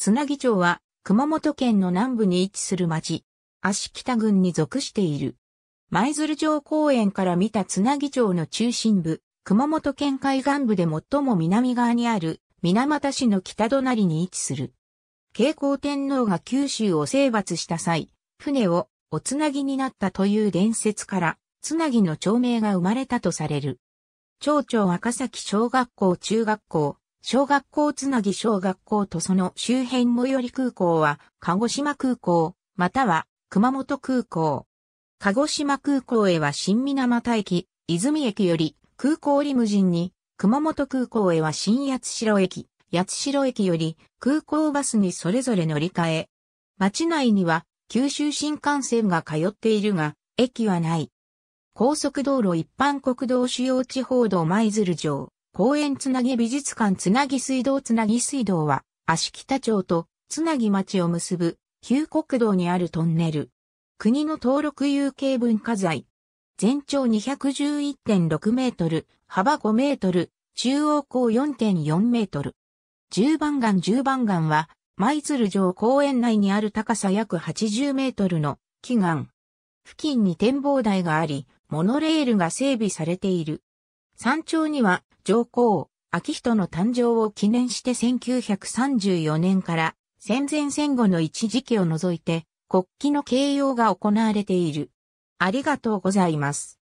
つなぎ町は、熊本県の南部に位置する町、足北郡に属している。舞鶴城公園から見たつなぎ町の中心部、熊本県海岸部で最も南側にある、水俣市の北隣に位置する。慶光天皇が九州を征伐した際、船をおつなぎになったという伝説から、つなぎの町名が生まれたとされる。町長赤崎小学校中学校、小学校つなぎ小学校とその周辺最寄り空港は、鹿児島空港、または熊本空港。鹿児島空港へは新水俣駅、泉駅より空港リムジンに、熊本空港へは新八代駅、八代駅より空港バスにそれぞれ乗り換え。町内には九州新幹線が通っているが、駅はない。高速道路一般国道主要地方道舞鶴城、公園つなぎ美術館つなぎ水道つなぎ水道は、足北町とつなぎ町を結ぶ、旧国道にあるトンネル。国の登録有形文化財。全長211.6メートル、幅5メートル、中央高4.4メートル。十番岩十番岩は、舞鶴城公園内にある高さ約80メートルの祈岩。付近に展望台があり、モノレールが整備されている。山頂には上皇、明仁の誕生を記念して1934年から戦前戦後の一時期を除いて国旗の掲揚が行われている。ありがとうございます。